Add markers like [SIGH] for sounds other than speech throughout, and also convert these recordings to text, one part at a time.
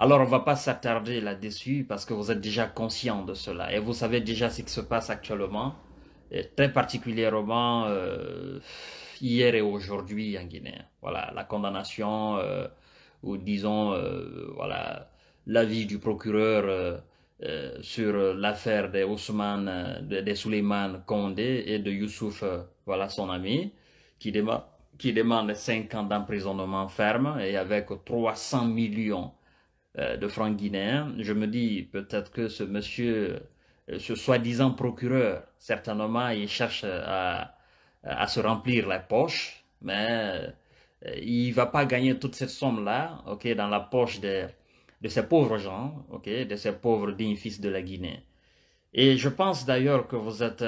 Alors, on va pas s'attarder là-dessus parce que vous êtes déjà conscient de cela et vous savez déjà ce qui se passe actuellement, et très particulièrement euh, hier et aujourd'hui en Guinée. Voilà, la condamnation euh, ou disons, euh, voilà, l'avis du procureur euh, sur l'affaire des Ousmane, des de Condé et de Youssouf, voilà son ami, qui demande qui demande 5 ans d'emprisonnement ferme et avec 300 millions euh, de francs guinéens, je me dis peut-être que ce monsieur, euh, ce soi-disant procureur, certainement, il cherche euh, à, se remplir la poche, mais il va pas gagner toute cette somme-là, ok, dans la poche de, de ces pauvres gens, ok, de ces pauvres dignes fils de la Guinée. Et je pense d'ailleurs que vous êtes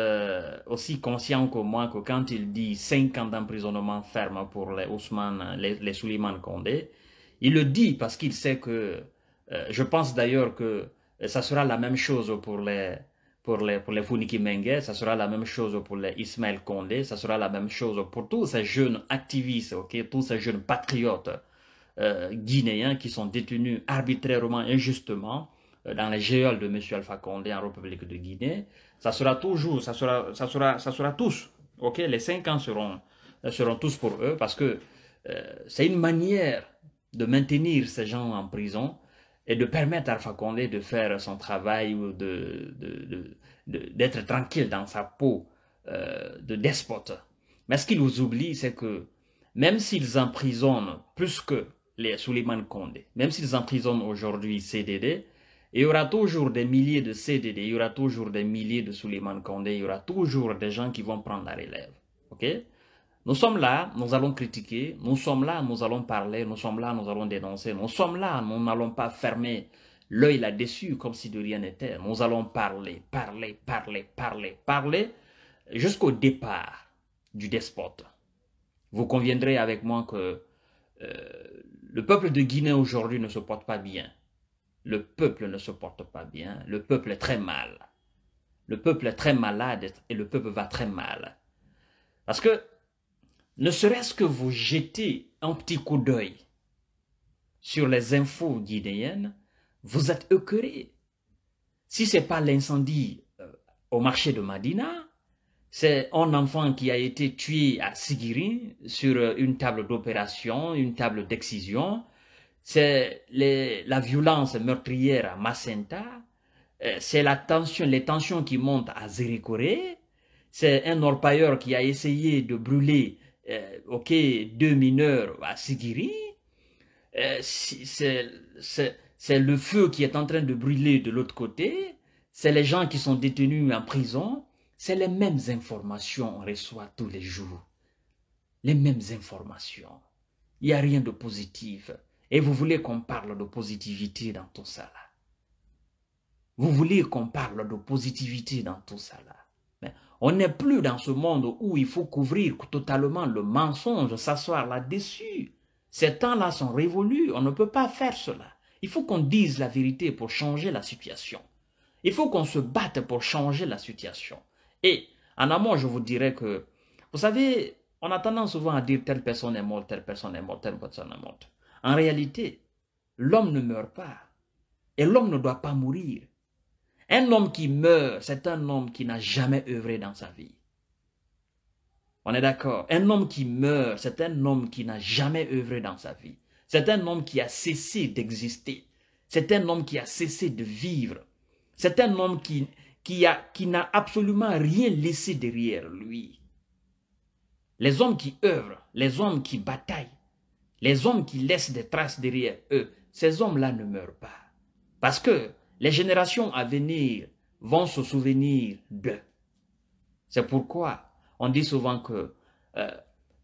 aussi conscient que moi que quand il dit 50 ans d'emprisonnement ferme pour les Ousmane, les, les Condé, il le dit parce qu'il sait que euh, je pense d'ailleurs que euh, ça sera la même chose pour les, pour les, pour les Funiki Menge, ça sera la même chose pour les Ismaël Condé, ça sera la même chose pour tous ces jeunes activistes, tous ces jeunes patriotes euh, guinéens qui sont détenus arbitrairement, injustement, dans les géoles de M. Alpha Condé en République de Guinée. Ça sera toujours, ça sera, ça sera, ça sera tous. ok les cinq ans seront, seront tous pour eux parce que c'est une manière de maintenir ces gens en prison et de permettre à Alpha Condé de faire son travail ou de, d'être tranquille dans sa peau euh, de despote. Mais ce qu'ils oublient, c'est que même s'ils emprisonnent plus que les Suleiman Condé, même s'ils emprisonnent aujourd'hui CDD, il y aura toujours des milliers de CDD, il y aura toujours des milliers de Suleiman Condé, il y aura toujours des gens qui vont prendre la relève. ok nous sommes là, nous allons critiquer, nous sommes là, nous allons parler, nous sommes là, nous allons dénoncer, nous sommes là, nous n'allons pas fermer l'œil là-dessus comme si de rien n'était. Nous allons parler, parler, parler, parler, parler jusqu'au départ du despote. Vous conviendrez avec moi que euh, le peuple de Guinée aujourd'hui ne se porte pas bien. Le peuple ne se porte pas bien, le peuple est très mal. Le peuple est très malade et le peuple va très mal. Parce que ne serait-ce que vous jetez un petit coup d'œil sur les infos guinéennes, vous êtes écœuré. Si ce n'est pas l'incendie euh, au marché de Madina, c'est un enfant qui a été tué à Sigiri sur euh, une table d'opération, une table d'excision. C'est la violence meurtrière à Macenta. Euh, c'est la tension, les tensions qui montent à Zéricoré. C'est un orpailleur qui a essayé de brûler euh, ok, deux mineurs à Sigiri, euh, c'est le feu qui est en train de brûler de l'autre côté, c'est les gens qui sont détenus en prison, c'est les mêmes informations qu'on reçoit tous les jours. Les mêmes informations. Il n'y a rien de positif. Et vous voulez qu'on parle de positivité dans tout ça là. Vous voulez qu'on parle de positivité dans tout ça là. On n'est plus dans ce monde où il faut couvrir totalement le mensonge, s'asseoir là-dessus. Ces temps-là sont révolus, on ne peut pas faire cela. Il faut qu'on dise la vérité pour changer la situation. Il faut qu'on se batte pour changer la situation. Et en amont, je vous dirais que, vous savez, on a tendance souvent à dire telle personne est morte, telle personne est morte, telle personne est morte. En réalité, l'homme ne meurt pas. Et l'homme ne doit pas mourir. Un homme qui meurt, c'est un homme qui n'a jamais œuvré dans sa vie. On est d'accord. Un homme qui meurt, c'est un homme qui n'a jamais œuvré dans sa vie. C'est un homme qui a cessé d'exister. C'est un homme qui a cessé de vivre. C'est un homme qui, qui, a, qui n'a absolument rien laissé derrière lui. Les hommes qui œuvrent, les hommes qui bataillent, les hommes qui laissent des traces derrière eux, ces hommes-là ne meurent pas. Parce que les générations à venir vont se souvenir d'eux. C'est pourquoi on dit souvent que euh,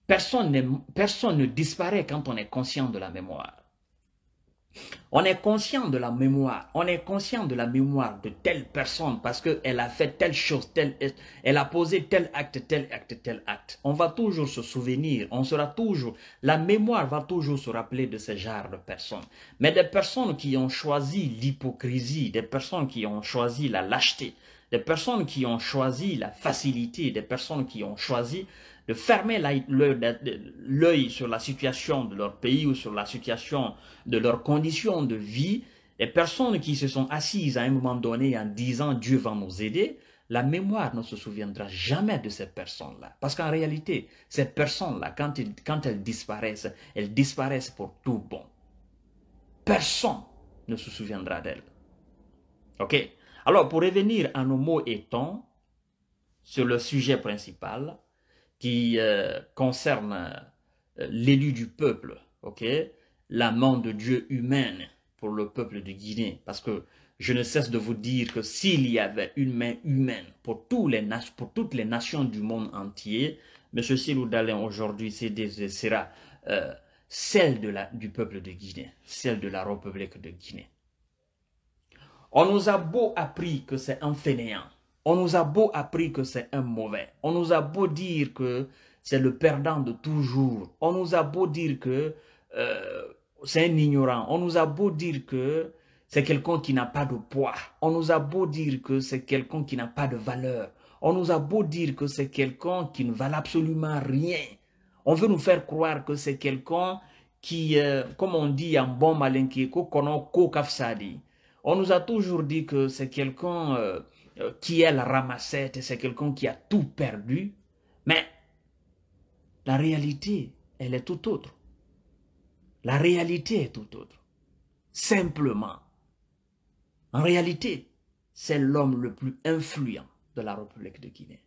personne ne disparaît quand on est conscient de la mémoire. On est conscient de la mémoire, on est conscient de la mémoire de telle personne parce qu'elle a fait telle chose, telle, elle a posé tel acte, tel acte, tel acte. On va toujours se souvenir, on sera toujours, la mémoire va toujours se rappeler de ce genre de personnes. Mais des personnes qui ont choisi l'hypocrisie, des personnes qui ont choisi la lâcheté, des personnes qui ont choisi la facilité, des personnes qui ont choisi de fermer l'œil sur la situation de leur pays ou sur la situation de leurs conditions de vie, et personnes qui se sont assises à un moment donné en disant Dieu va nous aider, la mémoire ne se souviendra jamais de ces personnes-là. Parce qu'en réalité, ces personnes-là, quand, elles disparaissent, elles disparaissent pour tout bon. Personne ne se souviendra d'elles. OK Alors, pour revenir à nos mots et temps sur le sujet principal, qui euh, concerne euh, l'élu du peuple, ok, main de Dieu humaine pour le peuple de Guinée, parce que je ne cesse de vous dire que s'il y avait une main humaine pour, toutes les nations du monde entier, M. Silou Dalin aujourd'hui sera euh, celle de du peuple de Guinée, celle de la République de Guinée. On nous a beau appris que c'est un fainéant, on nous a beau appris que c'est un mauvais. On nous a beau dire que c'est le perdant de toujours. On nous a beau dire que euh, c'est un ignorant. On nous a beau dire que c'est quelqu'un qui n'a pas de poids. On nous a beau dire que c'est quelqu'un qui n'a pas de valeur. On nous a beau dire que c'est quelqu'un qui ne vaut absolument rien. On veut nous faire croire que c'est quelqu'un qui, euh, comme on dit en bon kafsadi. on nous a toujours dit que c'est quelqu'un... Euh, euh, qui est la ramassette, c'est quelqu'un qui a tout perdu. Mais la réalité, elle est tout autre. La réalité est tout autre. Simplement, en réalité, c'est l'homme le plus influent de la République de Guinée.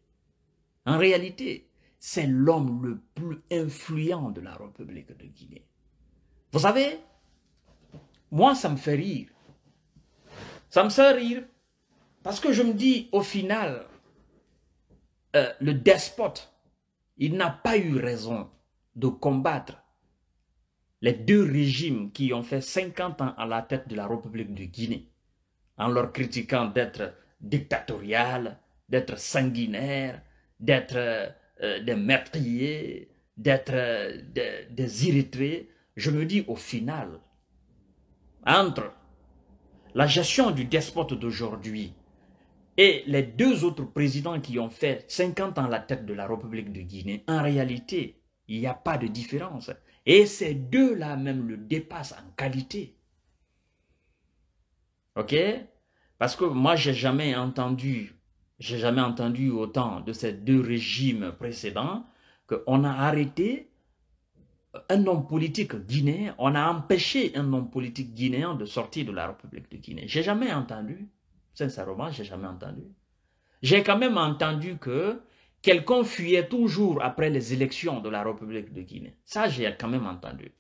En réalité, c'est l'homme le plus influent de la République de Guinée. Vous savez, moi, ça me fait rire. Ça me fait rire parce que je me dis, au final, euh, le despote, il n'a pas eu raison de combattre les deux régimes qui ont fait 50 ans à la tête de la République de Guinée, en leur critiquant d'être dictatorial, d'être sanguinaire, d'être euh, euh, des meurtriers, d'être des, des irrités. Je me dis au final, entre la gestion du despote d'aujourd'hui et les deux autres présidents qui ont fait 50 ans la tête de la République de Guinée, en réalité, il n'y a pas de différence. Et ces deux-là même le dépassent en qualité. Ok Parce que moi, j'ai jamais entendu, j'ai jamais entendu autant de ces deux régimes précédents qu'on a arrêté un homme politique guinéen, on a empêché un homme politique guinéen de sortir de la République de Guinée. J'ai jamais entendu Sincèrement, j'ai jamais entendu. J'ai quand même entendu que quelqu'un fuyait toujours après les élections de la République de Guinée. Ça, j'ai quand même entendu.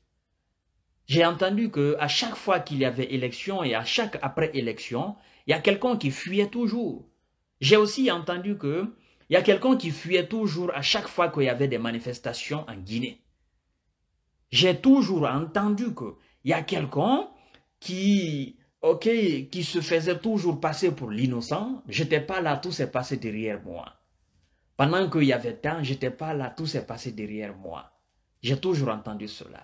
J'ai entendu que à chaque fois qu'il y avait élection et à chaque après-élection, il y a quelqu'un qui fuyait toujours. J'ai aussi entendu que il y a quelqu'un qui fuyait toujours à chaque fois qu'il y avait des manifestations en Guinée. J'ai toujours entendu que il y a quelqu'un qui ok, qui se faisait toujours passer pour l'innocent, j'étais pas là, tout s'est passé derrière moi. Pendant qu'il y avait temps, j'étais pas là, tout s'est passé derrière moi. J'ai toujours entendu cela.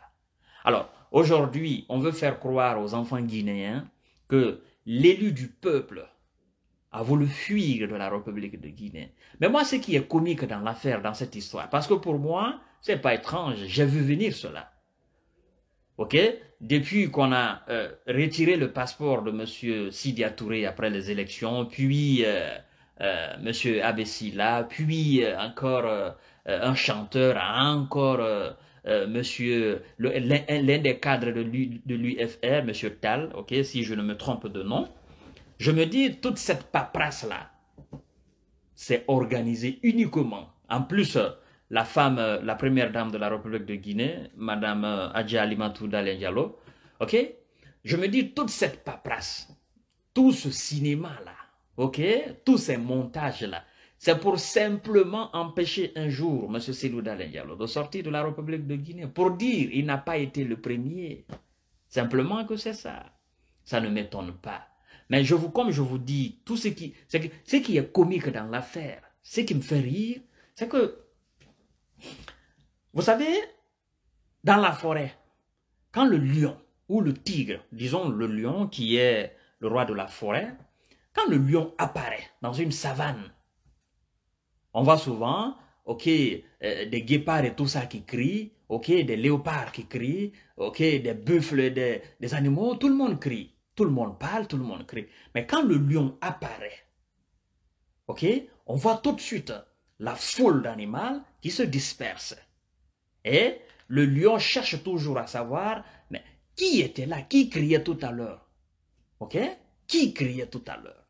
Alors, aujourd'hui, on veut faire croire aux enfants guinéens que l'élu du peuple a voulu fuir de la République de Guinée. Mais moi, ce qui est comique dans l'affaire, dans cette histoire, parce que pour moi, c'est pas étrange, j'ai vu venir cela. OK Depuis qu'on a euh, retiré le passeport de M. Sidia Touré après les élections, puis euh, euh, Monsieur M. Abessila, puis encore un chanteur, encore Monsieur l'un des cadres de l'UFR, M. Tal, OK, si je ne me trompe de nom, je me dis, toute cette paperasse-là, c'est organisé uniquement. En plus, la femme, euh, la première dame de la République de Guinée, Madame euh, Adja Alimantou Dalen Diallo, ok Je me dis, toute cette paperasse, tout ce cinéma-là, ok Tous ces montages-là, c'est pour simplement empêcher un jour M. Sidou Dalen Diallo de sortir de la République de Guinée, pour dire, il n'a pas été le premier. Simplement que c'est ça. Ça ne m'étonne pas. Mais je vous, comme je vous dis, tout ce qui, ce ce qui est comique dans l'affaire, ce qui me fait rire, c'est que vous savez, dans la forêt, quand le lion ou le tigre, disons le lion qui est le roi de la forêt, quand le lion apparaît dans une savane, on voit souvent, ok, euh, des guépards et tout ça qui crient, ok, des léopards qui crient, ok, des buffles, des, des animaux, tout le monde crie, tout le monde parle, tout le monde crie. Mais quand le lion apparaît, ok, on voit tout de suite la foule d'animaux qui se disperse. Et le lion cherche toujours à savoir, mais qui était là, qui criait tout à l'heure Ok Qui criait tout à l'heure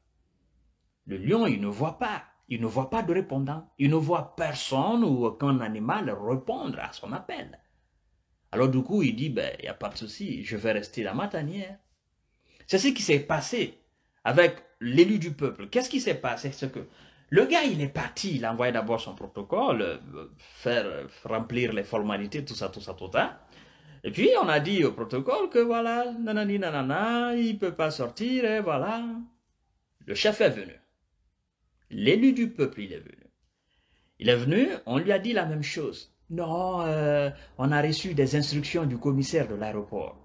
Le lion, il ne voit pas. Il ne voit pas de répondant. Il ne voit personne ou aucun animal répondre à son appel. Alors du coup, il dit, ben, il n'y a pas de souci, je vais rester la matanière. C'est ce qui s'est passé avec l'élu du peuple. Qu'est-ce qui s'est passé C'est que le gars, il est parti, il a envoyé d'abord son protocole, euh, faire euh, remplir les formalités, tout ça, tout ça, tout ça. Et puis, on a dit au protocole que voilà, nanani, nanana, il peut pas sortir, et voilà. Le chef est venu. L'élu du peuple, il est venu. Il est venu, on lui a dit la même chose. Non, euh, on a reçu des instructions du commissaire de l'aéroport.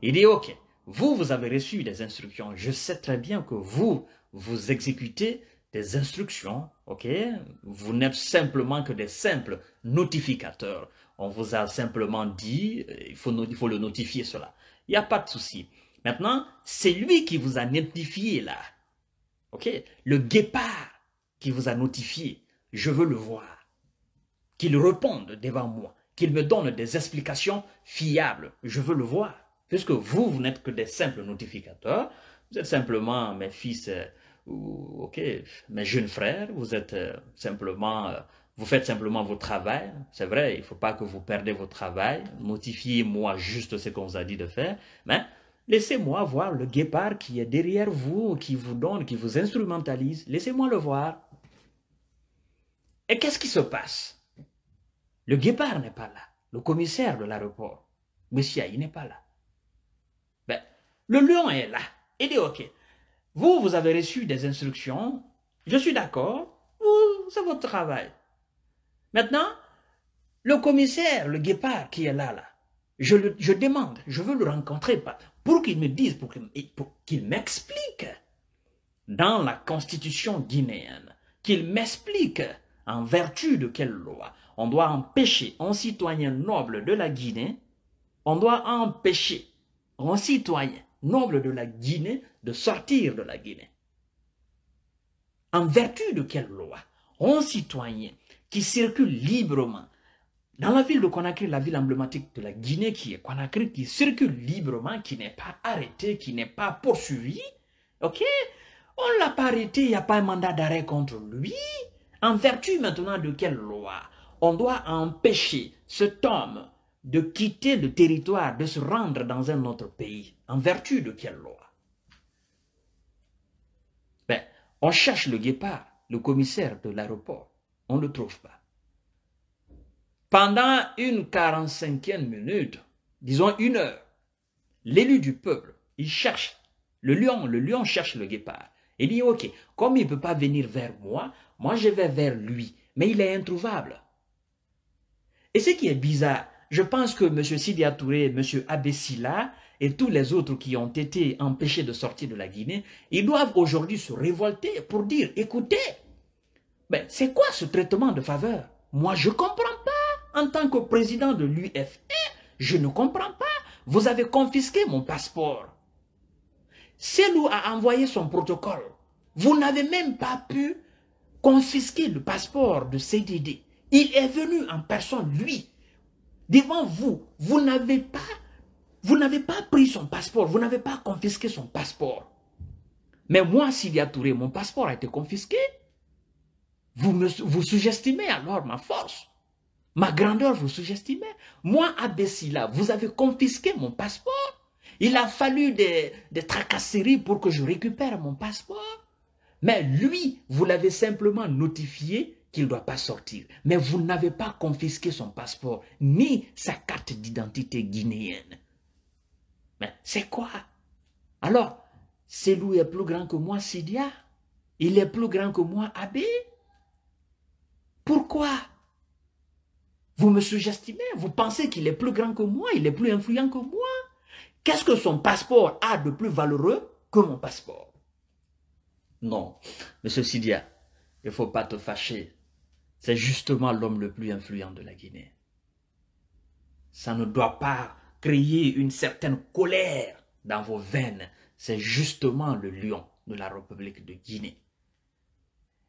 Il dit, ok, vous, vous avez reçu des instructions. Je sais très bien que vous, vous exécutez des instructions, ok Vous n'êtes simplement que des simples notificateurs. On vous a simplement dit, euh, il faut, le notifier cela. Il n'y a pas de souci. Maintenant, c'est lui qui vous a notifié là. Ok Le guépard qui vous a notifié, je veux le voir. Qu'il réponde devant moi, qu'il me donne des explications fiables, je veux le voir. Puisque vous, vous n'êtes que des simples notificateurs, vous êtes simplement mes fils euh, ok, mes jeunes frères, vous êtes euh, simplement, euh, vous faites simplement votre travail. C'est vrai, il ne faut pas que vous perdez votre travail. modifiez moi juste ce qu'on vous a dit de faire. Mais laissez-moi voir le guépard qui est derrière vous, qui vous donne, qui vous instrumentalise. Laissez-moi le voir. Et qu'est-ce qui se passe Le guépard n'est pas là. Le commissaire de l'aéroport, Monsieur, il n'est pas là. Ben, le lion est là. Il est OK, vous, vous avez reçu des instructions, je suis d'accord, c'est votre travail. Maintenant, le commissaire, le guépard qui est là, là, je, je demande, je veux le rencontrer pour qu'il me dise, pour qu'il m'explique dans la constitution guinéenne, qu'il m'explique en vertu de quelle loi on doit empêcher un citoyen noble de la Guinée, on doit empêcher un citoyen Noble de la Guinée de sortir de la Guinée. En vertu de quelle loi un citoyen qui circule librement dans la ville de Conakry, la ville emblématique de la Guinée qui est Conakry, qui circule librement, qui n'est pas arrêté, qui n'est pas poursuivi, ok On l'a pas arrêté, il n'y a pas un mandat d'arrêt contre lui. En vertu maintenant de quelle loi On doit empêcher cet homme de quitter le territoire, de se rendre dans un autre pays. En vertu de quelle loi ben, On cherche le guépard, le commissaire de l'aéroport. On ne le trouve pas. Pendant une 45e minute, disons une heure, l'élu du peuple, il cherche le lion, le lion cherche le guépard. Il dit, OK, comme il ne peut pas venir vers moi, moi je vais vers lui, mais il est introuvable. Et ce qui est bizarre, je pense que M. Sidi Touré, M. Abessila et tous les autres qui ont été empêchés de sortir de la Guinée, ils doivent aujourd'hui se révolter pour dire, écoutez, ben, c'est quoi ce traitement de faveur Moi, je ne comprends pas. En tant que président de l'UFE, je ne comprends pas. Vous avez confisqué mon passeport. Selou a envoyé son protocole. Vous n'avez même pas pu confisquer le passeport de CDD. Il est venu en personne, lui, devant vous, vous n'avez pas, vous n'avez pas pris son passeport, vous n'avez pas confisqué son passeport. Mais moi, Sylvia Touré, mon passeport a été confisqué. Vous, vous sous-estimez alors ma force. Ma grandeur, vous sous-estimez. Moi, Abessila, vous avez confisqué mon passeport. Il a fallu des tracasseries pour que je récupère mon passeport. Mais lui, vous l'avez simplement notifié qu'il ne doit pas sortir. Mais vous n'avez pas confisqué son passeport ni sa carte d'identité guinéenne. Mais c'est quoi Alors, lui est plus grand que moi, Sidia. Il est plus grand que moi, Abbé. Pourquoi Vous me sous-estimez vous pensez qu'il est plus grand que moi, il est plus influent que moi. Qu'est-ce que son passeport a de plus valeureux que mon passeport Non, monsieur Sidia, il ne faut pas te fâcher c'est justement l'homme le plus influent de la Guinée. Ça ne doit pas créer une certaine colère dans vos veines. C'est justement le lion de la République de Guinée.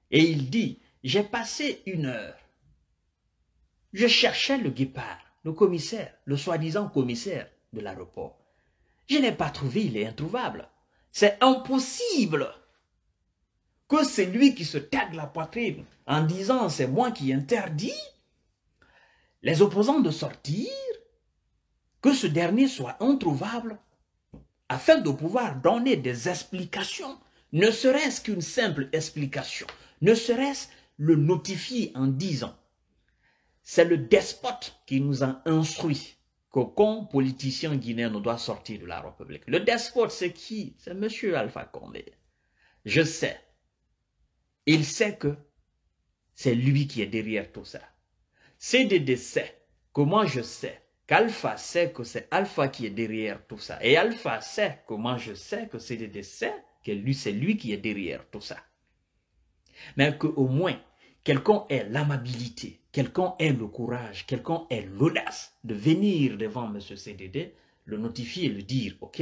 Et il dit, j'ai passé une heure. Je cherchais le guépard, le commissaire, le soi-disant commissaire de l'aéroport. Je n'ai pas trouvé, il est introuvable. C'est impossible que c'est lui qui se tague la poitrine en disant c'est moi qui interdis les opposants de sortir, que ce dernier soit introuvable afin de pouvoir donner des explications, ne serait-ce qu'une simple explication, ne serait-ce le notifier en disant c'est le despote qui nous a instruit qu'aucun politicien guinéen ne doit sortir de la République. Le despote, c'est qui C'est Monsieur Alpha Condé. Je sais, il sait que c'est lui qui est derrière tout ça. CDD sait, comment je sais, qu'Alpha sait que c'est Alpha qui est derrière tout ça. Et Alpha sait, comment je sais que CDD sait, que lui, c'est lui qui est derrière tout ça. Mais qu'au moins, quelqu'un ait l'amabilité, quelqu'un ait le courage, quelqu'un ait l'audace de venir devant M. CDD, le notifier, le dire, OK,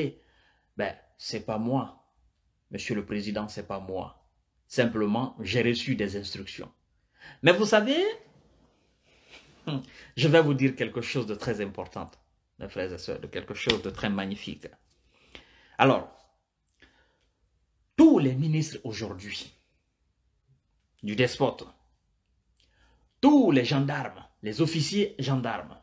ben, c'est pas moi, Monsieur le Président, c'est pas moi. Simplement, j'ai reçu des instructions. Mais vous savez, hum, je vais vous dire quelque chose de très important, mes frères et sœurs, de quelque chose de très magnifique. Alors, tous les ministres aujourd'hui du despote, tous les gendarmes, les officiers gendarmes,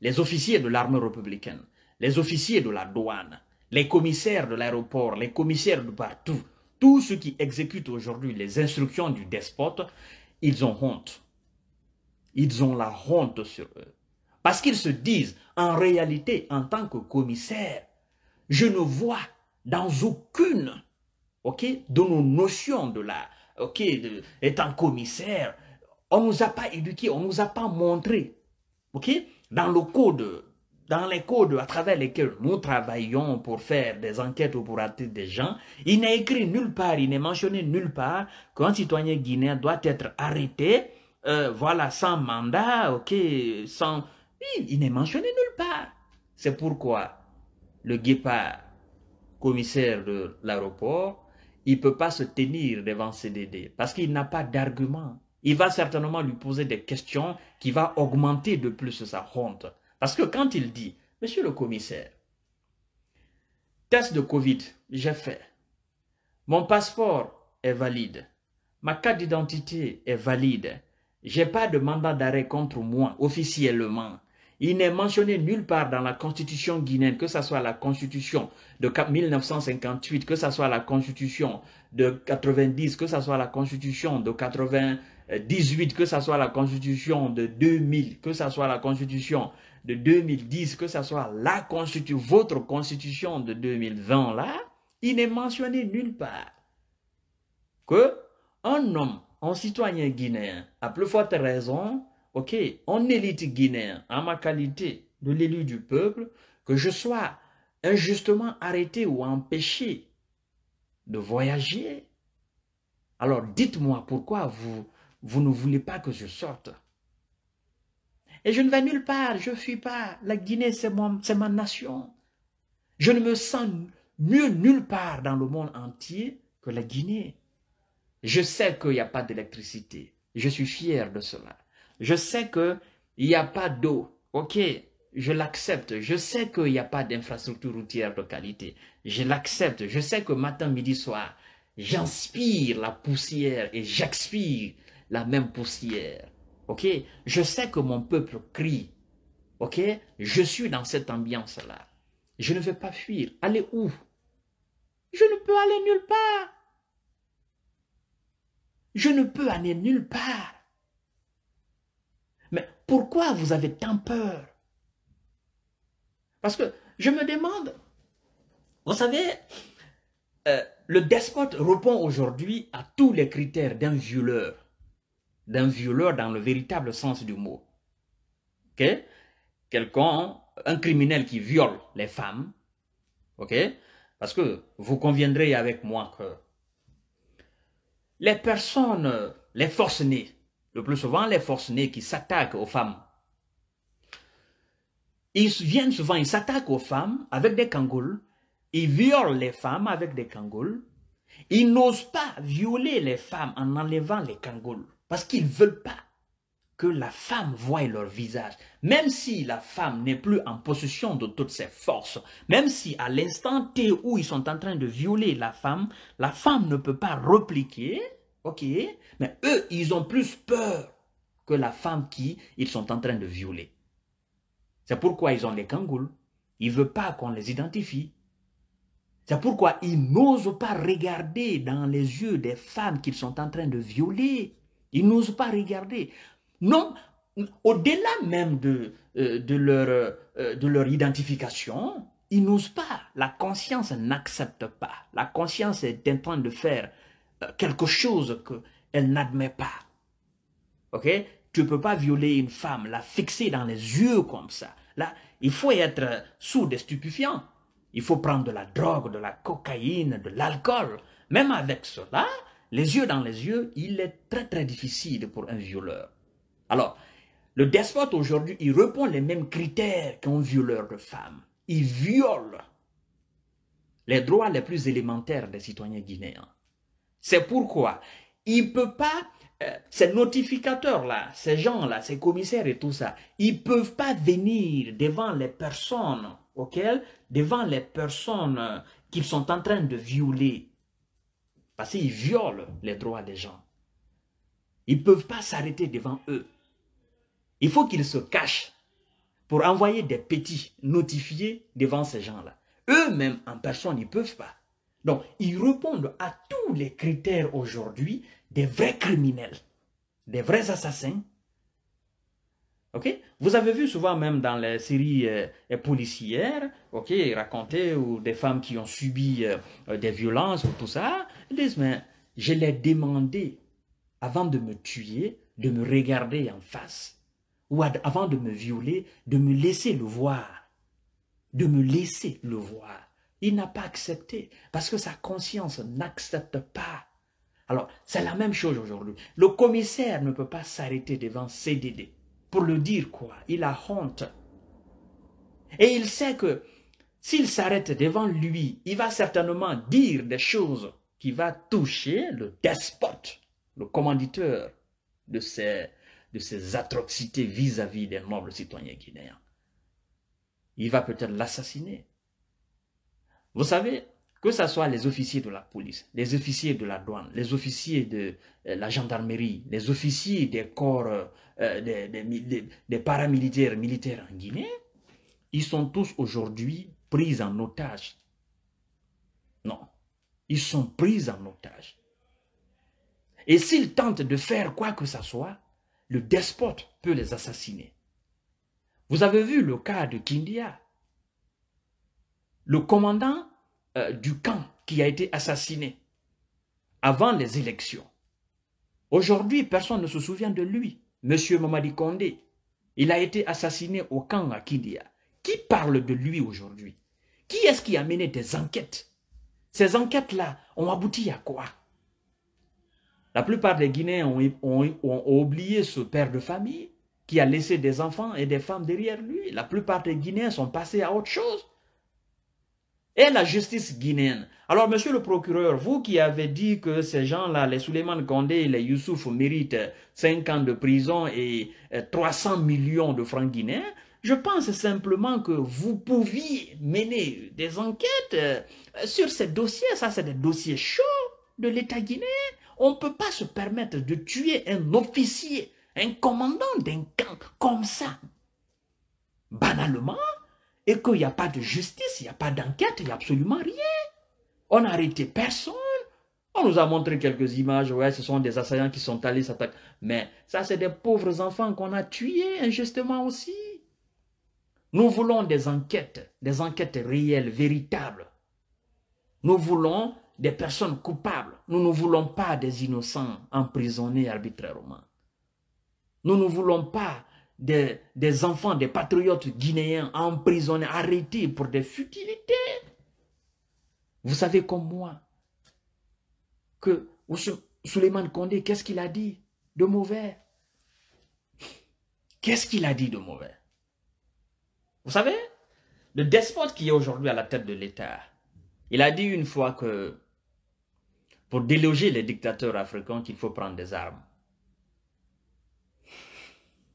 les officiers de l'armée républicaine, les officiers de la douane, les commissaires de l'aéroport, les commissaires de partout, tous ceux qui exécutent aujourd'hui les instructions du despote, ils ont honte. Ils ont la honte sur eux. Parce qu'ils se disent, en réalité, en tant que commissaire, je ne vois dans aucune de nos notions de la... Ok, de, étant commissaire, on ne nous a pas éduqués, on ne nous a pas montré. Ok, dans le code dans les codes à travers lesquels nous travaillons pour faire des enquêtes ou pour arrêter des gens, il n'est écrit nulle part, il n'est mentionné nulle part qu'un citoyen guinéen doit être arrêté, euh, voilà, sans mandat, ok, sans... Il, il n'est mentionné nulle part. C'est pourquoi le guépard, commissaire de l'aéroport, il ne peut pas se tenir devant CDD parce qu'il n'a pas d'argument. Il va certainement lui poser des questions qui vont augmenter de plus sa honte. Parce que quand il dit, Monsieur le commissaire, test de Covid, j'ai fait. Mon passeport est valide. Ma carte d'identité est valide. Je n'ai pas de mandat d'arrêt contre moi officiellement. Il n'est mentionné nulle part dans la constitution guinéenne, que ce soit la constitution de 1958, que ce soit la constitution de 90, que ce soit la constitution de 80, 18, que ce soit la constitution de 2000, que ce soit la constitution de 2010, que ce soit la constitution, votre constitution de 2020 là, il n'est mentionné nulle part que un homme, un citoyen guinéen, à plus forte raison, ok, en élite guinéen, en ma qualité de l'élu du peuple, que je sois injustement arrêté ou empêché de voyager. Alors dites-moi pourquoi vous vous ne voulez pas que je sorte. Et je ne vais nulle part, je ne fuis pas. La Guinée, c'est ma nation. Je ne me sens mieux nulle part dans le monde entier que la Guinée. Je sais qu'il n'y a pas d'électricité. Je suis fier de cela. Je sais qu'il n'y a pas d'eau. Ok, je l'accepte. Je sais qu'il n'y a pas d'infrastructure routière de qualité. Je l'accepte. Je sais que matin, midi, soir, j'inspire la poussière et j'expire la même poussière. Ok Je sais que mon peuple crie. Ok Je suis dans cette ambiance-là. Je ne vais pas fuir. Aller où Je ne peux aller nulle part. Je ne peux aller nulle part. Mais pourquoi vous avez tant peur Parce que je me demande, vous savez, euh, le despote répond aujourd'hui à tous les critères d'un violeur d'un violeur dans le véritable sens du mot. OK? Quelqu'un, un criminel qui viole les femmes, ok Parce que vous conviendrez avec moi que les personnes, les forcenés, le plus souvent les forcenés qui s'attaquent aux femmes, ils viennent souvent, ils s'attaquent aux femmes avec des cangoules, ils violent les femmes avec des cangoules, ils n'osent pas violer les femmes en enlevant les cangoules. Parce qu'ils ne veulent pas que la femme voie leur visage. Même si la femme n'est plus en possession de toutes ses forces, même si à l'instant T où ils sont en train de violer la femme, la femme ne peut pas repliquer, ok Mais eux, ils ont plus peur que la femme qui ils sont en train de violer. C'est pourquoi ils ont les kangoules, Ils ne veulent pas qu'on les identifie. C'est pourquoi ils n'osent pas regarder dans les yeux des femmes qu'ils sont en train de violer. Ils n'osent pas regarder. Non, au-delà même de, euh, de, leur, euh, de leur identification, ils n'osent pas. La conscience n'accepte pas. La conscience est en train de faire euh, quelque chose qu'elle n'admet pas. Ok Tu ne peux pas violer une femme, la fixer dans les yeux comme ça. Là, il faut être sourd et stupéfiant. Il faut prendre de la drogue, de la cocaïne, de l'alcool. Même avec cela, les yeux dans les yeux, il est très très difficile pour un violeur. Alors, le despote aujourd'hui, il répond les mêmes critères qu'un violeur de femmes. Il viole les droits les plus élémentaires des citoyens guinéens. C'est pourquoi il ne peut pas, euh, ces notificateurs-là, ces gens-là, ces commissaires et tout ça, ils ne peuvent pas venir devant les personnes, auxquelles, devant les personnes euh, qu'ils sont en train de violer parce qu'ils violent les droits des gens. Ils ne peuvent pas s'arrêter devant eux. Il faut qu'ils se cachent pour envoyer des petits notifiés devant ces gens-là. Eux-mêmes, en personne, ils ne peuvent pas. Donc, ils répondent à tous les critères aujourd'hui des vrais criminels, des vrais assassins, vous avez vu souvent même dans les séries euh, policières, ok, raconter ou des femmes qui ont subi euh, euh, des violences ou tout ça, ils disent mais je l'ai demandé avant de me tuer, de me regarder en face, ou avant de me violer, de me laisser le voir, de me laisser le voir. Il n'a pas accepté parce que sa conscience n'accepte pas. Alors c'est la même chose aujourd'hui. Le commissaire ne peut pas s'arrêter devant CDD pour le dire quoi. Il a honte. Et il sait que s'il s'arrête devant lui, il va certainement dire des choses qui vont toucher le despote, le commanditeur de ces, de ces atrocités vis-à-vis -vis des nobles citoyens guinéens. Il va peut-être l'assassiner. Vous savez, que ce soit les officiers de la police, les officiers de la douane, les officiers de euh, la gendarmerie, les officiers des corps euh, euh, des, des, paramilitaires militaires en Guinée, ils sont tous aujourd'hui pris en otage. Non, ils sont pris en otage. Et s'ils tentent de faire quoi que ce soit, le despote peut les assassiner. Vous avez vu le cas de Kindia. Le commandant euh, du camp qui a été assassiné avant les élections. Aujourd'hui, personne ne se souvient de lui, Monsieur Mamadi Kondé. Il a été assassiné au camp à Kidia. Qui parle de lui aujourd'hui Qui est-ce qui a mené des enquêtes Ces enquêtes-là ont abouti à quoi La plupart des Guinéens ont oublié ce père de famille qui a laissé des enfants et des femmes derrière lui. La plupart des Guinéens sont passés à autre chose et la justice guinéenne. Alors, monsieur le procureur, vous qui avez dit que ces gens-là, les Souleymane Gondé et les Youssouf méritent 5 ans de prison et 300 euh, millions de francs guinéens, je pense simplement que vous pouviez mener des enquêtes euh, sur ces dossiers. Ça, c'est des dossiers chauds de l'État guinéen. On ne peut pas se permettre de tuer un officier, un commandant d'un camp comme ça. Banalement, et qu'il n'y a pas de justice, il n'y a pas d'enquête, il n'y a absolument rien. On n'a arrêté personne. On nous a montré quelques images, ouais, ce sont des assaillants qui sont allés s'attaquer. Mais ça, c'est des pauvres enfants qu'on a tués injustement aussi. Nous voulons des enquêtes, des enquêtes réelles, véritables. Nous voulons des personnes coupables. Nous ne voulons pas des innocents emprisonnés arbitrairement. Nous ne voulons pas des, enfants, des patriotes guinéens emprisonnés, arrêtés pour des futilités. Vous savez comme moi que Souleymane Condé, qu'est-ce qu'il a dit de mauvais Qu'est-ce qu'il a dit de mauvais Vous savez Le despote qui est aujourd'hui à la tête de l'État, il a dit une fois que pour déloger les dictateurs africains, il faut prendre des armes.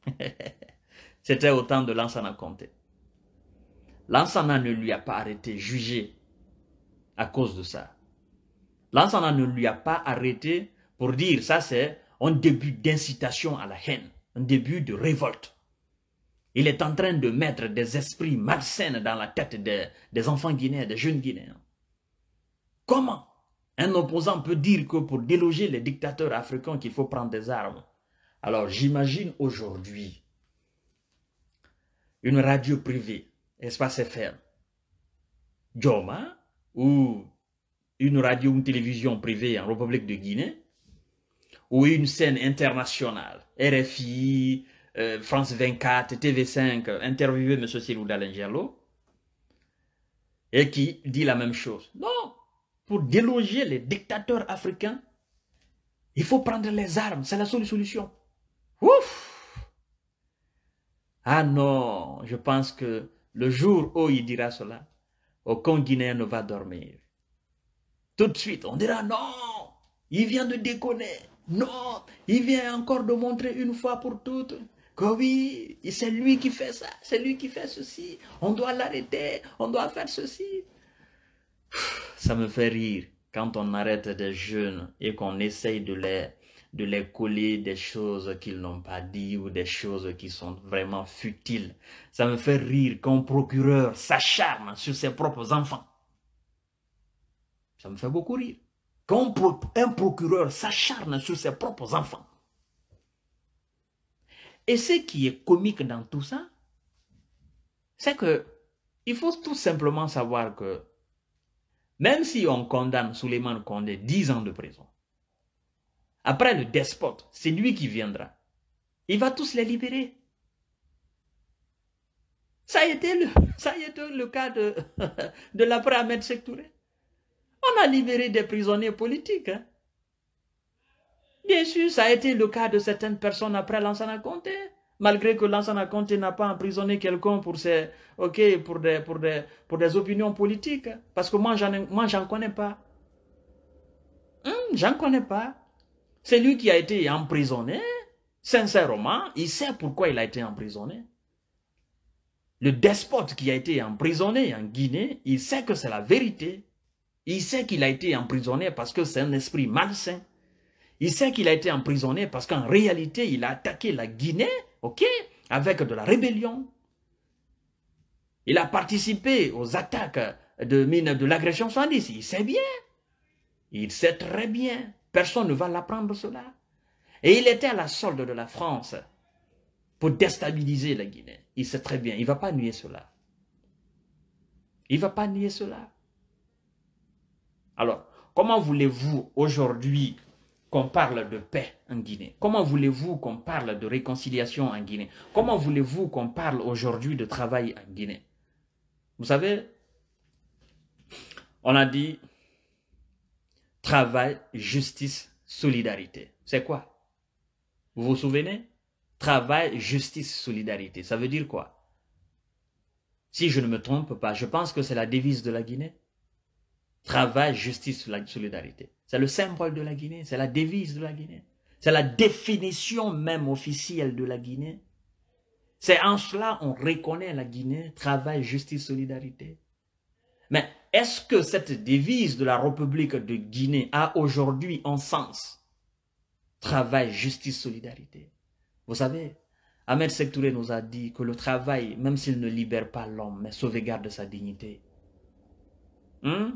[LAUGHS] C'était au temps de Lansana Comté. Lansana ne lui a pas arrêté jugé à cause de ça. Lansana ne lui a pas arrêté pour dire ça c'est un début d'incitation à la haine, un début de révolte. Il est en train de mettre des esprits malsains dans la tête des, des enfants guinéens, des jeunes guinéens. Comment un opposant peut dire que pour déloger les dictateurs africains qu'il faut prendre des armes alors j'imagine aujourd'hui une radio privée, espace FM, Joma, ou une radio ou une télévision privée en République de Guinée, ou une scène internationale, RFI, euh, France 24, TV5, interviewé M. Sirouda Lengelo, et qui dit la même chose. Non, pour déloger les dictateurs africains, il faut prendre les armes, c'est la seule solution. Ouf Ah non, je pense que le jour où il dira cela, aucun Guinéen ne va dormir. Tout de suite, on dira non, il vient de déconner. Non, il vient encore de montrer une fois pour toutes que oui, c'est lui qui fait ça, c'est lui qui fait ceci. On doit l'arrêter, on doit faire ceci. Ça me fait rire quand on arrête des jeunes et qu'on essaye de les de les coller des choses qu'ils n'ont pas dit ou des choses qui sont vraiment futiles. Ça me fait rire qu'un procureur s'acharne sur ses propres enfants. Ça me fait beaucoup rire. Qu'un un procureur s'acharne sur ses propres enfants. Et ce qui est comique dans tout ça, c'est que il faut tout simplement savoir que même si on condamne Souleymane Kondé 10 ans de prison, après le despote, c'est lui qui viendra. Il va tous les libérer. Ça a été le, ça a été le cas de, [LAUGHS] de l'après Ahmed Sektouré. On a libéré des prisonniers politiques. Hein. Bien sûr, ça a été le cas de certaines personnes après Lansana Conté. Malgré que Lansana Conté n'a pas emprisonné quelqu'un pour, pour, des, pour, des, pour des opinions politiques. Hein. Parce que moi, j'en connais pas. Je j'en connais pas. Hum, c'est lui qui a été emprisonné, sincèrement, il sait pourquoi il a été emprisonné. Le despote qui a été emprisonné en Guinée, il sait que c'est la vérité. Il sait qu'il a été emprisonné parce que c'est un esprit malsain. Il sait qu'il a été emprisonné parce qu'en réalité, il a attaqué la Guinée, ok, avec de la rébellion. Il a participé aux attaques de, de l'agression 110. Il sait bien. Il sait très bien. Personne ne va l'apprendre cela. Et il était à la solde de la France pour déstabiliser la Guinée. Il sait très bien, il ne va pas nier cela. Il ne va pas nier cela. Alors, comment voulez-vous aujourd'hui qu'on parle de paix en Guinée Comment voulez-vous qu'on parle de réconciliation en Guinée Comment voulez-vous qu'on parle aujourd'hui de travail en Guinée Vous savez, on a dit travail, justice, solidarité. C'est quoi Vous vous souvenez Travail, justice, solidarité. Ça veut dire quoi Si je ne me trompe pas, je pense que c'est la devise de la Guinée. Travail, justice, solidarité. C'est le symbole de la Guinée, c'est la devise de la Guinée. C'est la définition même officielle de la Guinée. C'est en cela on reconnaît la Guinée, travail, justice, solidarité. Mais est-ce que cette devise de la République de Guinée a aujourd'hui un sens Travail, justice, solidarité. Vous savez, Ahmed Sektouré nous a dit que le travail, même s'il ne libère pas l'homme, mais sauvegarde sa dignité. Hmm?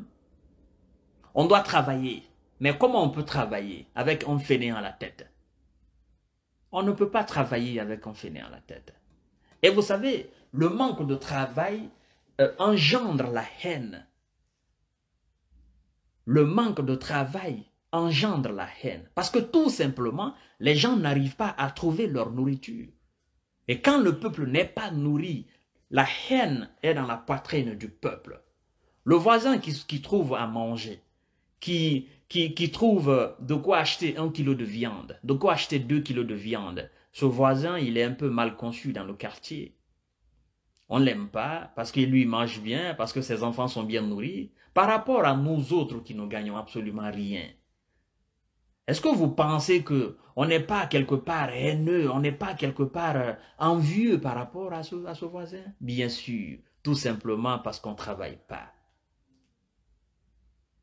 On doit travailler. Mais comment on peut travailler avec un fainéant à la tête On ne peut pas travailler avec un fainéant à la tête. Et vous savez, le manque de travail euh, engendre la haine le manque de travail engendre la haine. Parce que tout simplement, les gens n'arrivent pas à trouver leur nourriture. Et quand le peuple n'est pas nourri, la haine est dans la poitrine du peuple. Le voisin qui, trouve à manger, qui, qui, qui, trouve de quoi acheter un kilo de viande, de quoi acheter deux kilos de viande, ce voisin, il est un peu mal conçu dans le quartier. On ne l'aime pas parce qu'il lui mange bien, parce que ses enfants sont bien nourris, par rapport à nous autres qui ne gagnons absolument rien. Est-ce que vous pensez que on n'est pas quelque part haineux, on n'est pas quelque part euh, envieux par rapport à ce, à ce voisin Bien sûr, tout simplement parce qu'on ne travaille pas.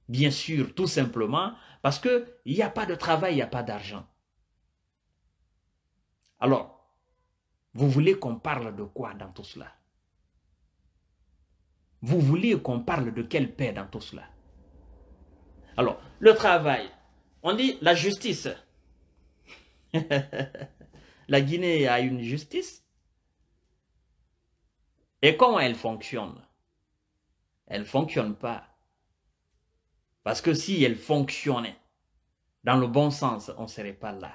Bien sûr, tout simplement parce qu'il n'y a pas de travail, il n'y a pas d'argent. Alors, vous voulez qu'on parle de quoi dans tout cela vous voulez qu'on parle de quelle paix dans tout cela Alors, le travail. On dit la justice. [LAUGHS] la Guinée a une justice. Et comment elle fonctionne Elle ne fonctionne pas. Parce que si elle fonctionnait dans le bon sens, on ne serait pas là.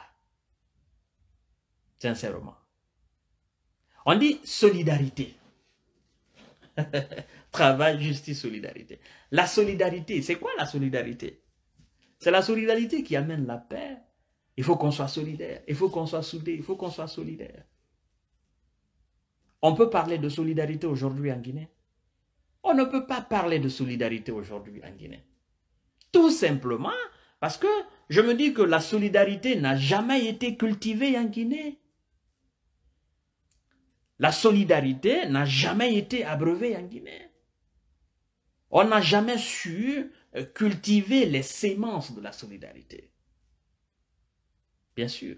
Sincèrement. On dit solidarité. [LAUGHS] travail, justice, solidarité. La solidarité, c'est quoi la solidarité C'est la solidarité qui amène la paix. Il faut qu'on soit solidaire, il faut qu'on soit soudé, il faut qu'on soit solidaire. On peut parler de solidarité aujourd'hui en Guinée On ne peut pas parler de solidarité aujourd'hui en Guinée. Tout simplement parce que je me dis que la solidarité n'a jamais été cultivée en Guinée. La solidarité n'a jamais été abreuvée en Guinée. On n'a jamais su euh, cultiver les sémences de la solidarité. Bien sûr,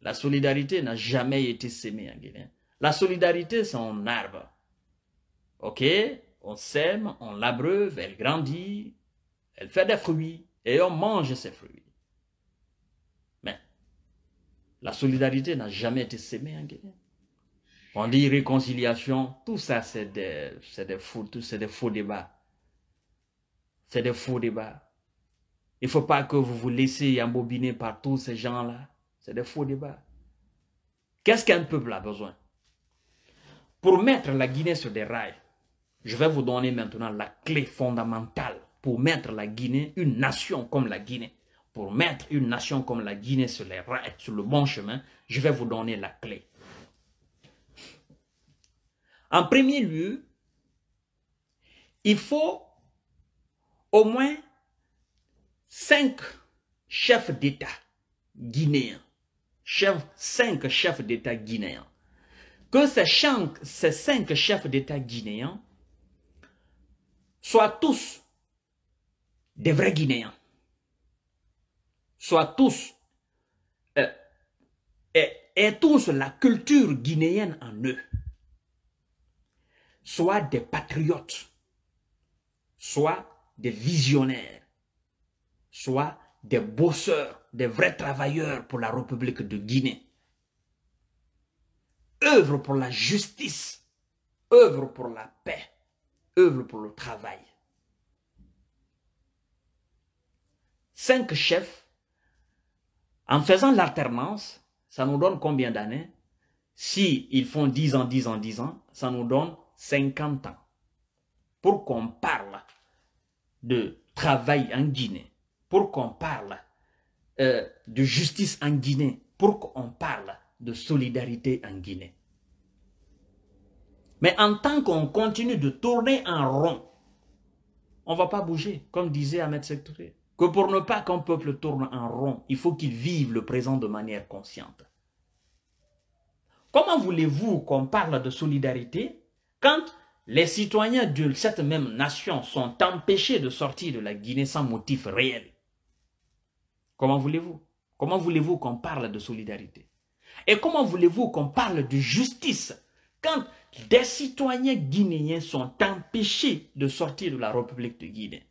la solidarité n'a jamais été sémée en Guinée. La solidarité, c'est un arbre. OK On sème, on l'abreuve, elle grandit, elle fait des fruits et on mange ses fruits. Mais la solidarité n'a jamais été sémée en Guinée. On dit réconciliation, tout ça c'est des, des, des faux débats. C'est des faux débats. Il ne faut pas que vous vous laissiez embobiner par tous ces gens-là. C'est des faux débats. Qu'est-ce qu'un peuple a besoin Pour mettre la Guinée sur des rails, je vais vous donner maintenant la clé fondamentale pour mettre la Guinée, une nation comme la Guinée, pour mettre une nation comme la Guinée sur les rails, sur le bon chemin, je vais vous donner la clé. En premier lieu, il faut au moins cinq chefs d'État guinéens, cinq chefs d'État guinéens, que ces cinq, ces cinq chefs d'État guinéens soient tous des vrais Guinéens, soient tous euh, et, tous la culture guinéenne en eux, soient des patriotes, soient des visionnaires, soit des bosseurs, des vrais travailleurs pour la République de Guinée. Œuvre pour la justice, œuvre pour la paix, œuvre pour le travail. Cinq chefs, en faisant l'alternance, ça nous donne combien d'années Si ils font 10 ans, 10 ans, 10 ans, ça nous donne 50 ans. Pour qu'on parle de travail en Guinée, pour qu'on parle euh, de justice en Guinée, pour qu'on parle de solidarité en Guinée. Mais en tant qu'on continue de tourner en rond, on ne va pas bouger, comme disait Ahmed Sektouré. Que pour ne pas qu'un peuple tourne en rond, il faut qu'il vive le présent de manière consciente. Comment voulez-vous qu'on parle de solidarité quand les citoyens de cette même nation sont empêchés de sortir de la Guinée sans motif réel. Comment voulez-vous Comment voulez-vous qu'on parle de solidarité Et comment voulez-vous qu'on parle de justice quand des citoyens guinéens sont empêchés de sortir de la République de Guinée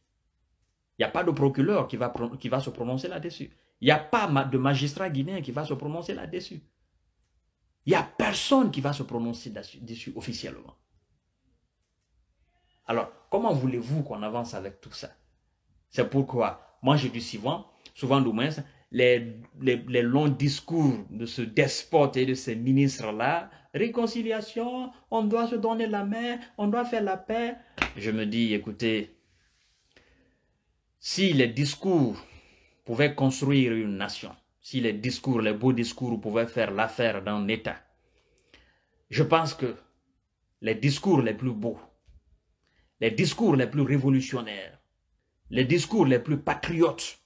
Il n'y a pas de procureur qui va, qui va se prononcer là-dessus. Il n'y a pas de magistrat guinéen qui va se prononcer là-dessus. Il n'y a personne qui va se prononcer là dessus officiellement. Alors, comment voulez-vous qu'on avance avec tout ça C'est pourquoi moi j'ai dit souvent, souvent du moins, les, les, longs discours de ce despote et de ces ministres-là, réconciliation, on doit se donner la main, on doit faire la paix. Je me dis, écoutez, si les discours pouvaient construire une nation, si les discours, les beaux discours pouvaient faire l'affaire d'un État, je pense que les discours les plus beaux, les discours les plus révolutionnaires, les discours les plus patriotes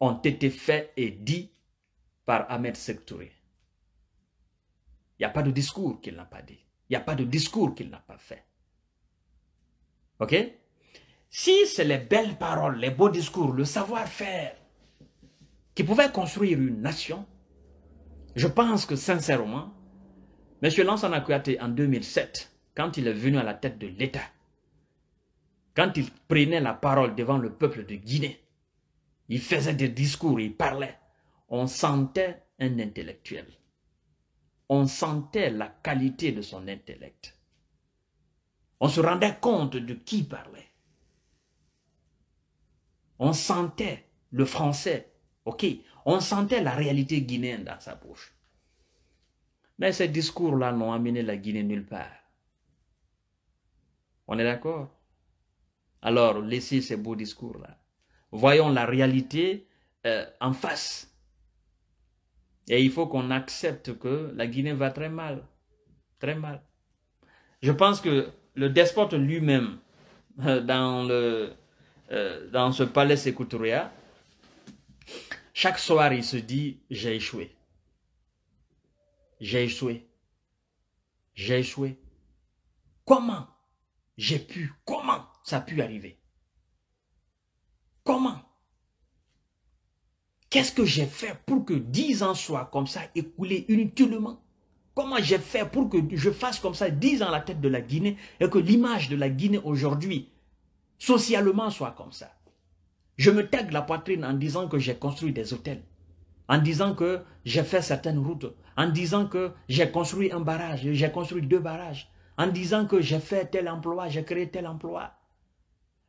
ont été faits et dits par Ahmed Sektouré. Il n'y a pas de discours qu'il n'a pas dit. Il n'y a pas de discours qu'il n'a pas fait. OK Si c'est les belles paroles, les beaux discours, le savoir-faire qui pouvaient construire une nation, je pense que sincèrement, M. Lansana Kouyaté en 2007, quand il est venu à la tête de l'État, quand il prenait la parole devant le peuple de Guinée, il faisait des discours, il parlait, on sentait un intellectuel. On sentait la qualité de son intellect. On se rendait compte de qui parlait. On sentait le français, ok, on sentait la réalité guinéenne dans sa bouche. Mais ces discours-là n'ont amené la Guinée nulle part. On est d'accord Alors, laissez ces beaux discours-là. Voyons la réalité euh, en face. Et il faut qu'on accepte que la Guinée va très mal. Très mal. Je pense que le despote lui-même, euh, dans, euh, dans ce palais Sekouturia, chaque soir, il se dit, j'ai échoué. J'ai échoué. J'ai échoué. Comment j'ai pu Comment ça a pu arriver Comment Qu'est-ce que j'ai fait pour que 10 ans soient comme ça écoulés inutilement Comment j'ai fait pour que je fasse comme ça 10 ans la tête de la Guinée et que l'image de la Guinée aujourd'hui, socialement, soit comme ça Je me tague la poitrine en disant que j'ai construit des hôtels, en disant que j'ai fait certaines routes, en disant que j'ai construit un barrage, j'ai construit deux barrages, en disant que j'ai fait tel emploi, j'ai créé tel emploi.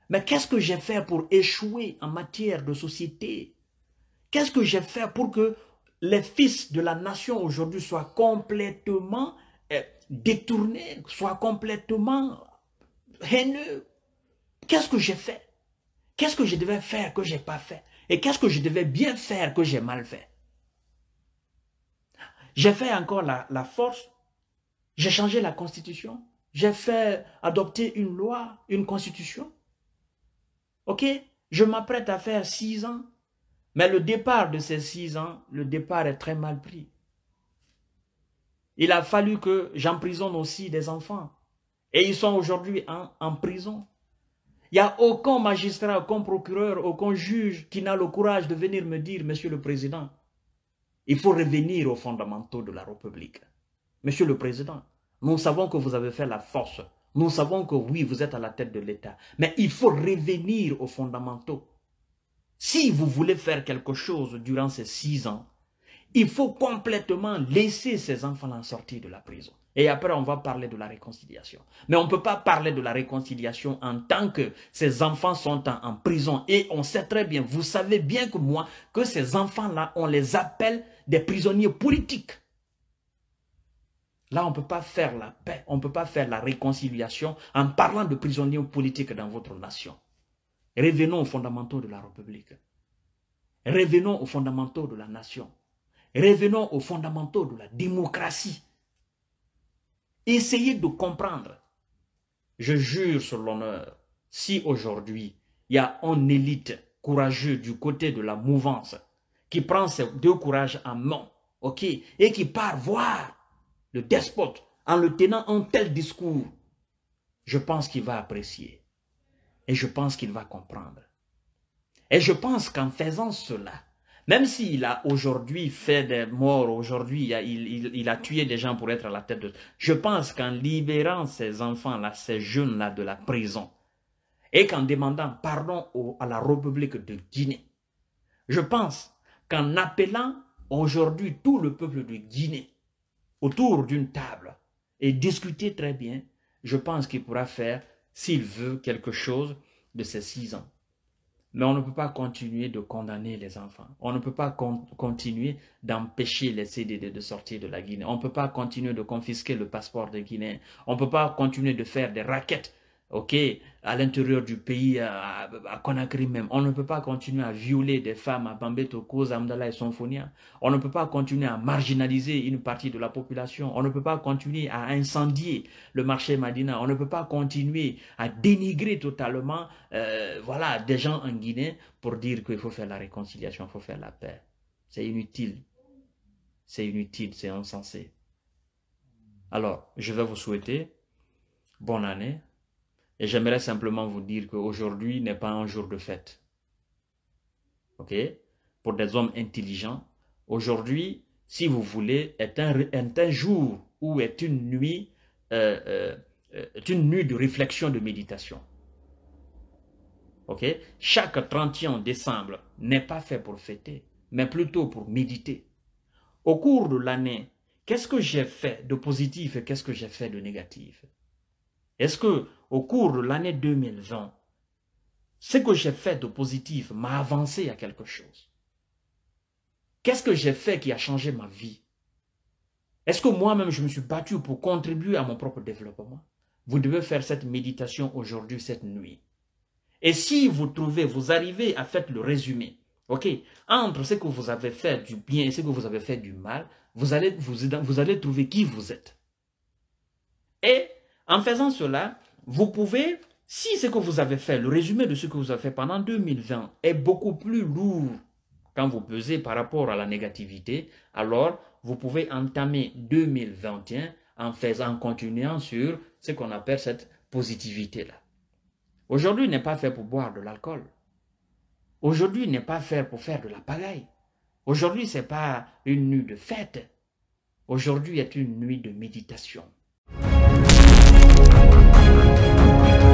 Mais qu'est-ce que j'ai fait pour échouer en matière de société Qu'est-ce que j'ai fait pour que les fils de la nation aujourd'hui soient complètement euh, détournés, soient complètement haineux Qu'est-ce que j'ai fait Qu'est-ce que je devais faire que je n'ai pas fait Et qu'est-ce que je devais bien faire que j'ai mal fait J'ai fait encore la, la force j'ai changé la constitution. J'ai fait adopter une loi, une constitution. OK Je m'apprête à faire six ans. Mais le départ de ces six ans, le départ est très mal pris. Il a fallu que j'emprisonne aussi des enfants. Et ils sont aujourd'hui en, prison. Il n'y a aucun magistrat, aucun procureur, aucun juge qui n'a le courage de venir me dire, Monsieur le Président, il faut revenir aux fondamentaux de la République. Monsieur le Président, nous savons que vous avez fait la force. Nous savons que oui, vous êtes à la tête de l'État. Mais il faut revenir aux fondamentaux. Si vous voulez faire quelque chose durant ces six ans, il faut complètement laisser ces enfants-là sortir de la prison. Et après, on va parler de la réconciliation. Mais on ne peut pas parler de la réconciliation en tant que ces enfants sont en, prison. Et on sait très bien, vous savez bien que moi, que ces enfants-là, on les appelle des prisonniers politiques. Là, on ne peut pas faire la paix, on ne peut pas faire la réconciliation en parlant de prisonniers politiques dans votre nation. Revenons aux fondamentaux de la République. Revenons aux fondamentaux de la nation. Revenons aux fondamentaux de la démocratie. Essayez de comprendre. Je jure sur l'honneur, si aujourd'hui, il y a une élite courageux du côté de la mouvance qui prend ses deux courages en main, ok, et qui part voir le despote, en le tenant un tel discours, je pense qu'il va apprécier. Et je pense qu'il va comprendre. Et je pense qu'en faisant cela, même s'il a aujourd'hui fait des morts, aujourd'hui il, a tué des gens pour être à la tête de... Je pense qu'en libérant ces enfants-là, ces jeunes-là de la prison, et qu'en demandant pardon à la République de Guinée, je pense qu'en appelant aujourd'hui tout le peuple de Guinée autour d'une table et discuter très bien, je pense qu'il pourra faire, s'il veut, quelque chose de ses six ans. Mais on ne peut pas continuer de condamner les enfants. On ne peut pas continuer d'empêcher les CDD de sortir de la Guinée. On ne peut pas continuer de confisquer le passeport des Guinéens. On ne peut pas continuer de faire des raquettes ok, à l'intérieur du pays, à, Conakry même. On ne peut pas continuer à violer des femmes à Bambé, Toko, Zamdala et Sonfonia. On ne peut pas continuer à marginaliser une partie de la population. On ne peut pas continuer à incendier le marché Madina. On ne peut pas continuer à dénigrer totalement euh, voilà, des gens en Guinée pour dire qu'il faut faire la réconciliation, il faut faire la paix. C'est inutile. C'est inutile, c'est insensé. Alors, je vais vous souhaiter bonne année, et j'aimerais simplement vous dire qu'aujourd'hui n'est pas un jour de fête. OK Pour des hommes intelligents, aujourd'hui, si vous voulez, est un, jour ou est une nuit, euh, euh, euh, une nuit de réflexion, de méditation. OK Chaque 31 décembre n'est pas fait pour fêter, mais plutôt pour méditer. Au cours de l'année, qu'est-ce que j'ai fait de positif et qu'est-ce que j'ai fait de négatif est-ce que au cours de l'année 2020, ce que j'ai fait de positif m'a avancé à quelque chose Qu'est-ce que j'ai fait qui a changé ma vie Est-ce que moi-même, je me suis battu pour contribuer à mon propre développement Vous devez faire cette méditation aujourd'hui, cette nuit. Et si vous trouvez, vous arrivez à faire le résumé, ok, entre ce que vous avez fait du bien et ce que vous avez fait du mal, vous allez, vous allez trouver qui vous êtes. Et en faisant cela, vous pouvez, si ce que vous avez fait, le résumé de ce que vous avez fait pendant 2020 est beaucoup plus lourd quand vous pesez par rapport à la négativité, alors vous pouvez entamer 2021 en faisant, en continuant sur ce qu'on appelle cette positivité-là. Aujourd'hui n'est pas fait pour boire de l'alcool. Aujourd'hui n'est pas fait pour faire de la pagaille. Aujourd'hui, ce n'est pas une nuit de fête. Aujourd'hui est une nuit de méditation. Thank you.